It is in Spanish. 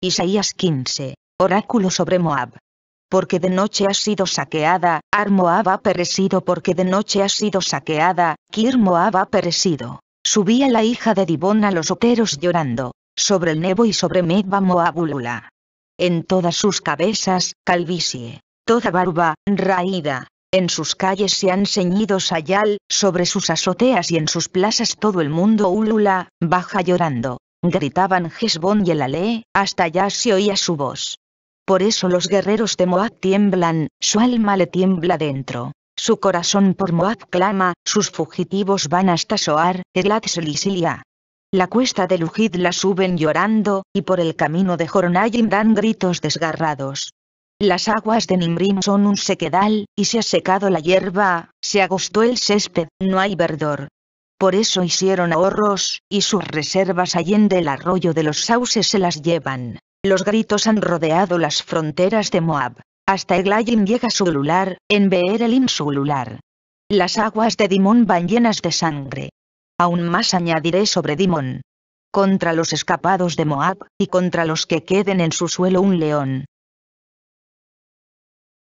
Isaías 15. Oráculo sobre Moab. Porque de noche ha sido saqueada, Ar Moab ha perecido porque de noche ha sido saqueada, Kir Moab ha perecido. Subía la hija de Dibón a los oteros llorando, sobre el Nebo y sobre Medba ulula En todas sus cabezas, calvicie, toda barba, raída, en sus calles se han ceñido sayal, sobre sus azoteas y en sus plazas todo el mundo ulula, baja llorando, gritaban Gesbón y el Ale, hasta ya se oía su voz. Por eso los guerreros de Moab tiemblan, su alma le tiembla dentro. Su corazón por Moab clama, sus fugitivos van hasta Soar, Elat Selisilia. La cuesta de Lujid la suben llorando, y por el camino de Joronayin dan gritos desgarrados. Las aguas de Nimrim son un sequedal, y se ha secado la hierba, se agostó el césped, no hay verdor, por eso hicieron ahorros, y sus reservas allende el arroyo de los sauces se las llevan. Los gritos han rodeado las fronteras de Moab. Hasta Eglayim llega su lular, en Beerelim su lular. Las aguas de Dimón van llenas de sangre. Aún más añadiré sobre Dimón. Contra los escapados de Moab, y contra los que queden en su suelo un león,